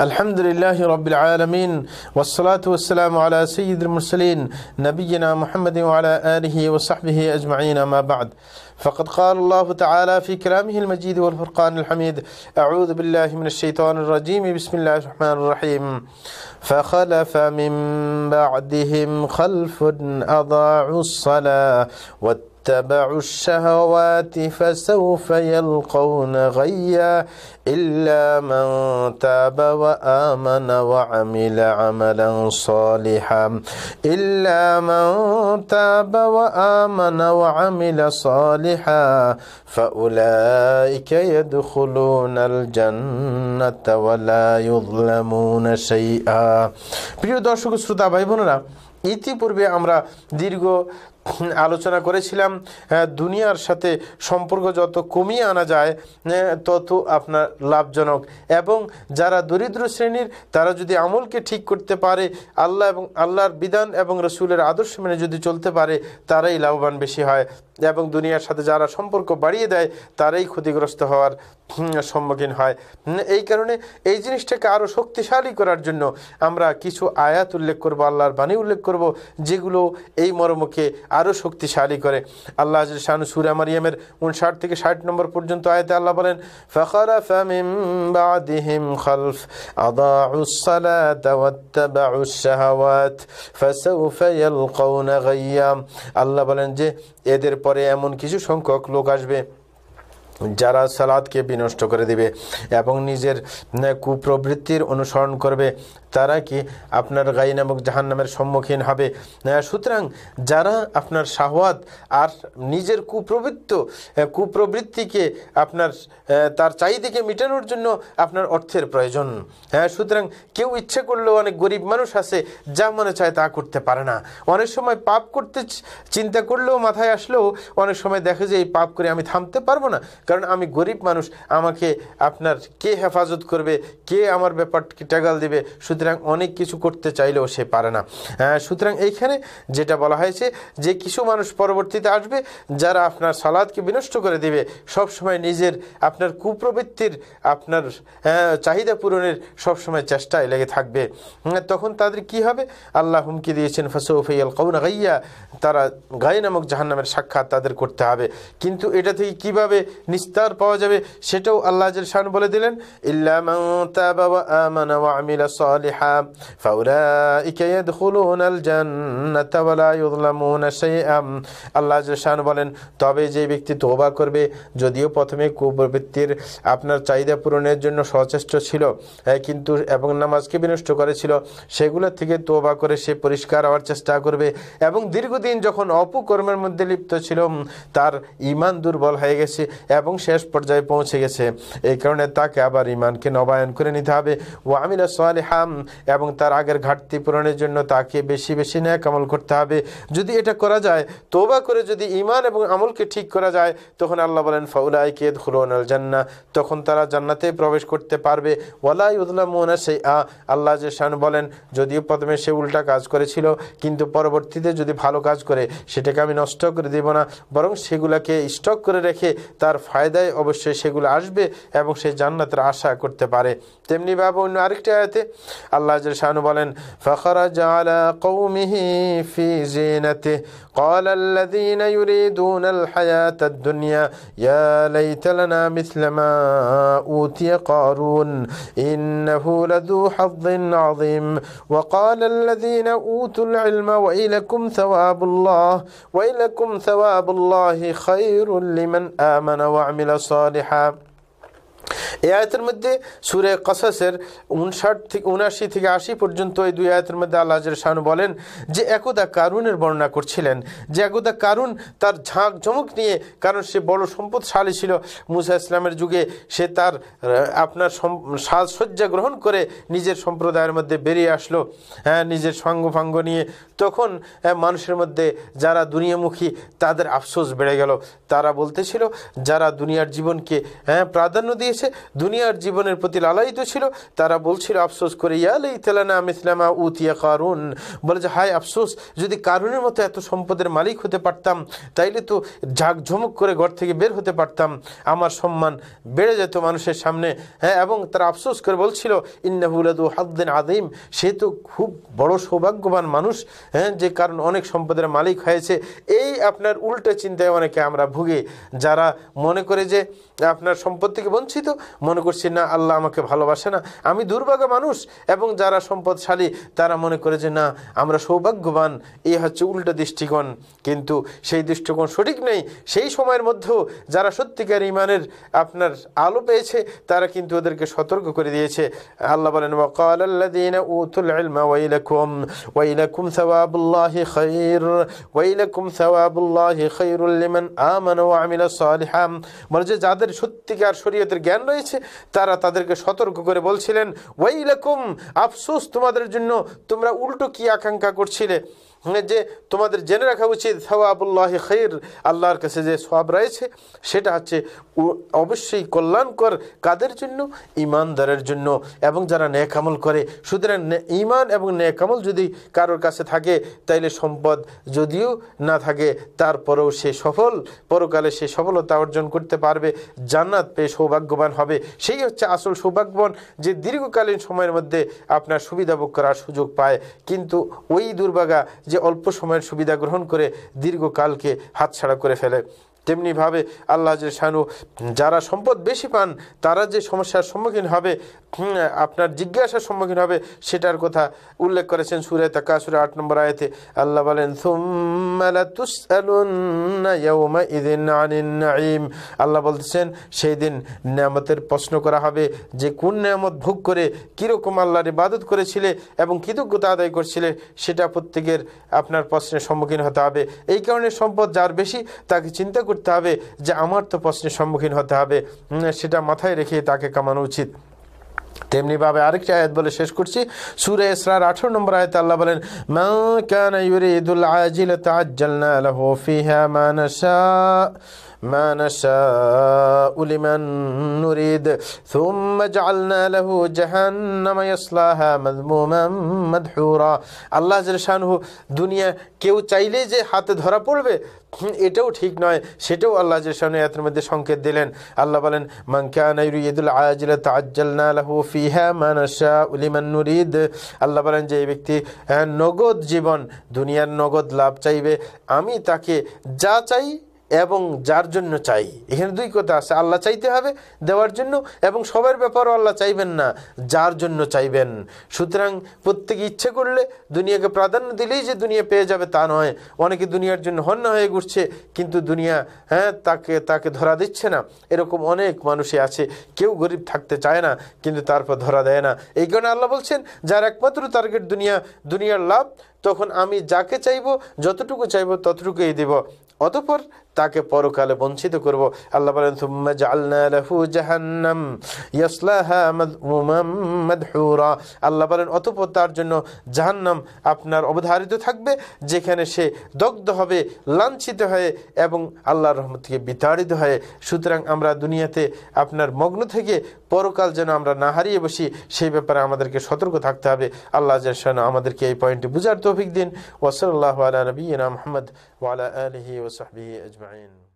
الحمد لله رب العالمين والصلاة والسلام على سيد المرسلين نبينا محمد وعلى آله وصحبه أجمعين ما بعد فقد قال الله تعالى في كلامه المجيد والفرقان الحميد أعوذ بالله من الشيطان الرجيم بسم الله الرحمن الرحيم فخلف من بعدهم خلف أضاعوا الصلاة اتبعوا الشهوات فسوف يلقون غيا إلا من تاب وآمن وعمل عملا صالحا إلا من تاب وآمن وعمل صالحا فأولئك يدخلون الجنة ولا يظلمون شيئا প্রিয় দর্শক শ্রোতা ভাই ইতিপূর্বে আমরা দীর্ঘ আলোচনা করেছিলাম দুনিয়ার সাথে সম্পর্ক যত কমিয়ে আনা যায় তত আপনার লাভজনক এবং যারা দরিদ্র শ্রেণীর তারা যদি আমলকে ঠিক করতে পারে আল্লাহ এবং আল্লাহর বিধান এবং রসুলের আদর্শ মেনে যদি চলতে পারে তারাই লাভবান বেশি হয় এবং দুনিয়ার সাথে যারা সম্পর্ক বাড়িয়ে দেয় তারাই ক্ষতিগ্রস্ত হওয়ার সম্মুখীন হয় এই কারণে এই জিনিসটাকে আরও শক্তিশালী করার জন্য আমরা কিছু আয়াত উল্লেখ করবো আল্লাহর বাণী উল্লেখ করব করব যেগুলো এই মর্মকে আরও শক্তিশালী করে আল্লাহ শাহানু সুরা মারিয়ামের উনষাট থেকে ষাট নম্বর পর্যন্ত আয়তে আল্লাহ বলেন আল্লাহ বলেন যে এদের পরে এমন কিছু সংখ্যক লোক আসবে যারা সালাদকে বিনষ্ট করে দিবে এবং নিজের কুপ্রবৃত্তির অনুসরণ করবে তারা কি আপনার গাই নামক জাহান নামের সম্মুখীন হবে সুতরাং যারা আপনার শাহওয়াত আর নিজের কুপ্রবৃত্ত কুপ্রবৃত্তিকে আপনার তার চাহিদিকে মেটানোর জন্য আপনার অর্থের প্রয়োজন হ্যাঁ সুতরাং কেউ ইচ্ছে করলেও অনেক গরিব মানুষ আছে যা মনে চায় তা করতে পারে না অনেক সময় পাপ করতে চিন্তা করলেও মাথায় আসলেও অনেক সময় দেখে যে এই পাপ করে আমি থামতে পারবো না কারণ আমি গরিব মানুষ আমাকে আপনার কে হেফাজত করবে কে আমার ব্যাপারকে টেগাল দিবে সুতরাং অনেক কিছু করতে চাইলেও সে পারে না হ্যাঁ, সুতরাং এইখানে যেটা বলা হয়েছে যে কিছু মানুষ পরবর্তীতে আসবে যারা আপনার সালাদকে বিনষ্ট করে দিবে সবসময় নিজের আপনার কুপ্রবৃত্তির আপনার হ্যাঁ, চাহিদা পূরণের সবসময় চেষ্টায় লেগে থাকবে হ্যাঁ, তখন তাদের কি হবে আল্লাহ হুমকি দিয়েছেন ফাসৌফিয়াল কৌনা গাইয়া তারা গায়ে নামক জাহান্নামের সাক্ষাৎ তাদের করতে হবে কিন্তু এটা থেকে কিভাবে নিস্তার পাওয়া যাবে সেটাও আল্লাহ শান বলে দিলেন আল্লাহ শান বলেন তবে যে ব্যক্তি তোবা করবে যদিও প্রথমে কুপ্রবৃত্তির আপনার চাহিদা পূরণের জন্য সচেষ্ট ছিল কিন্তু এবং নামাজকে বিনষ্ট করেছিল সেগুলোর থেকে তোবা করে সে পরিষ্কার হওয়ার চেষ্টা করবে এবং দীর্ঘদিন যখন অপকর্মের মধ্যে লিপ্ত ছিল তার ইমান দুর্বল হয়ে গেছে এবং এবং শেষ পর্যায়ে পৌঁছে গেছে এই কারণে তাকে আবার ইমানকে নবায়ন করে নিতে হবে ও আমিলা হাম এবং তার আগের ঘাটতি পূরণের জন্য তাকে বেশি বেশি ন্যাক আমল করতে হবে যদি এটা করা যায় তোবা করে যদি ইমান এবং আমলকে ঠিক করা যায় তখন আল্লাহ বলেন ফাউলাই কেদ হুলোন আল জান্না তখন তারা জান্নাতে প্রবেশ করতে পারবে ওয়ালাই মোহনা সেই আ আল্লাহ যে শান বলেন যদিও প্রথমে সে উল্টা কাজ করেছিল কিন্তু পরবর্তীতে যদি ভালো কাজ করে সেটাকে আমি নষ্ট করে দেব না বরং সেগুলোকে স্টক করে রেখে তার ফায়দায় অবশ্যই সেগুলো আসবে এবং সেই জান্নাতের আশা করতে পারে ভাবে অন্য আরেকটি আয়াতে আল্লাহ শাহানু বলেন فخرج على قومه في زينته قال الذين يريدون الحياة الدنيا يا ليت لنا مثل ما أوتي قارون إنه لذو حظ عظيم وقال الذين أوتوا العلم وإلكم ثواب الله وإلكم ثواب الله خير لمن آمن وعمل وعمل صالحا এই আয়াতের মধ্যে সুরে কসাসের উনষাট থেকে উনআশি থেকে আশি পর্যন্ত এই দুই আয়াতের মধ্যে আল্লাহ শাহানু বলেন যে একদা কারুনের বর্ণনা করছিলেন যে একদা কারুন তার ঝাঁক ঝমুক নিয়ে কারণ সে বড় সম্পদশালী ছিল মুসা ইসলামের যুগে সে তার আপনার সাজসজ্জা গ্রহণ করে নিজের সম্প্রদায়ের মধ্যে বেরিয়ে আসলো হ্যাঁ নিজের সঙ্গ ফাঙ্গ নিয়ে তখন হ্যাঁ, মানুষের মধ্যে যারা দুনিয়ামুখী তাদের আফসোস বেড়ে গেল তারা বলতেছিল যারা দুনিয়ার জীবনকে হ্যাঁ প্রাধান্য দিয়েছে দুনিয়ার জীবনের প্রতি লালায়িত ছিল তারা বলছিল আফসোস করে ইয়ালে ইতালানা মিসলামা উতিয়া কারুন বলে যে হায় আফসোস যদি কারুনের মতো এত সম্পদের মালিক হতে পারতাম তাইলে তো ঝাঁকঝমক করে ঘর থেকে বের হতে পারতাম আমার সম্মান বেড়ে যেত মানুষের সামনে হ্যাঁ এবং তারা আফসোস করে বলছিল ইন্নাহুলাদু হাদ্দিন আদিম সে তো খুব বড় সৌভাগ্যবান মানুষ হ্যাঁ যে কারণ অনেক সম্পদের মালিক হয়েছে এই আপনার উল্টো চিন্তায় অনেকে আমরা ভুগে যারা মনে করে যে আপনার সম্পত্তিকে বঞ্চিত মনে করছি না আল্লাহ আমাকে ভালোবাসে না আমি দুর্ভাগ্য মানুষ এবং যারা সম্পদশালী তারা মনে করে যে না আমরা সৌভাগ্যবান এই হচ্ছে উল্টো দৃষ্টিকোণ কিন্তু সেই দৃষ্টিকোণ সঠিক নেই সেই সময়ের মধ্যেও যারা সত্যিকার ইমানের আপনার আলো পেয়েছে তারা কিন্তু ওদেরকে সতর্ক করে দিয়েছে আল্লাহ বলেন যাদের সত্যিকার শরীয়তের জ্ঞান রয়েছে বলছে তারা তাদেরকে সতর্ক করে বলছিলেন ওয়াইলাকুম আফসোস তোমাদের জন্য তোমরা উল্টো কি আকাঙ্ক্ষা করছিলে মানে যে তোমাদের জেনে রাখা উচিত সবাবুল্লাহ খৈর আল্লাহর কাছে যে সব রয়েছে সেটা হচ্ছে অবশ্যই কল্যাণকর কাদের জন্য ইমানদারের জন্য এবং যারা ন্যাকামল করে সুতরাং ইমান এবং ন্যাকামল যদি কারোর কাছে থাকে তাইলে সম্পদ যদিও না থাকে তারপরেও সে সফল পরকালে সে সফলতা অর্জন করতে পারবে জান্নাত পেয়ে সৌভাগ্যবান হবে সেই হচ্ছে আসল সৌভাগ্যবান যে দীর্ঘকালীন সময়ের মধ্যে আপনার সুবিধা ভোগ করার সুযোগ পায় কিন্তু ওই দুর্ভাগা যে অল্প সময়ের সুবিধা গ্রহণ করে দীর্ঘকালকে হাতছাড়া করে ফেলে তেমনিভাবে আল্লাহ যে শানু যারা সম্পদ বেশি পান তারা যে সমস্যার সম্মুখীন হবে আপনার জিজ্ঞাসার সম্মুখীন হবে সেটার কথা উল্লেখ করেছেন সুরে তাকা সুরে আট নম্বর আয়তে আল্লাহ বলেন আল্লাহ বলতেছেন সেই দিন নিয়ামতের প্রশ্ন করা হবে যে কোন নিয়ামত ভোগ করে কীরকম আল্লাহর ইবাদত করেছিলে এবং কৃতজ্ঞতা আদায় করছিলে সেটা প্রত্যেকের আপনার প্রশ্নের সম্মুখীন হতে হবে এই কারণে সম্পদ যার বেশি তাকে চিন্তা করতে করতে হবে যে আমার তো প্রশ্নের সম্মুখীন হতে হবে সেটা মাথায় রেখে তাকে কামানো উচিত তেমনিভাবে আরেকটি আয়াত বলে শেষ করছি সুরে ইসরার আঠারো নম্বর আয়ত আল্লাহ বলেন মা কানা ইউরিদুল আজিল তাআজ্জালনা লাহু ফিহা মা নাশা ما نشاء لمن نريد ثم جعلنا له جهنم يصلاها مذموما مدحورا আল্লাহ জানহু দুনিয়া কেউ চাইলেই যে হাতে ধরা পড়বে এটাও ঠিক নয় সেটাও আল্লাহ জানে এতের মধ্যে সংকেত দিলেন আল্লাহ বলেন মাঙ্কানুরিদ আল্লাহ বলেন যে এই ব্যক্তি নগদ জীবন দুনিয়ার নগদ লাভ চাইবে আমি তাকে যা চাই এবং যার জন্য চাই এখানে দুই কথা আছে আল্লাহ চাইতে হবে দেওয়ার জন্য এবং সবার ব্যাপারও আল্লাহ চাইবেন না যার জন্য চাইবেন সুতরাং প্রত্যেকে ইচ্ছে করলে দুনিয়াকে প্রাধান্য দিলেই যে দুনিয়া পেয়ে যাবে তা নয় অনেকে দুনিয়ার জন্য হন্য হয়ে ঘুরছে কিন্তু দুনিয়া হ্যাঁ তাকে তাকে ধরা দিচ্ছে না এরকম অনেক মানুষই আছে কেউ গরিব থাকতে চায় না কিন্তু তারপর ধরা দেয় না এই কারণে আল্লাহ বলছেন যার একমাত্র টার্গেট দুনিয়া দুনিয়ার লাভ তখন আমি যাকে চাইব যতটুকু চাইব ততটুকুই দেব অতপর তাকে পরকালে বঞ্চিত করব আল্লাহ বলেন সুম্মা জাআলনা লাহু জাহান্নাম ইয়াসলাহা মাদমুমাম মাদহুরা আল্লাহ বলেন অতঃপর তার জন্য জাহান্নাম আপনার অবধারিত থাকবে যেখানে সে দগ্ধ হবে লাঞ্ছিত হয়ে এবং আল্লাহর রহমত থেকে বিতাড়িত হয়ে সুতরাং আমরা দুনিয়াতে আপনার মগ্ন থেকে পরকাল যেন আমরা না হারিয়ে বসি সেই ব্যাপারে আমাদেরকে সতর্ক থাকতে হবে আল্লাহ জাসান আমাদেরকে এই পয়েন্টটি বুঝার তৌফিক দিন ওসল আল্লাহ আলা নবীনা মোহাম্মদ ওয়ালা আলহি ওসাহবি আজমা أجمعين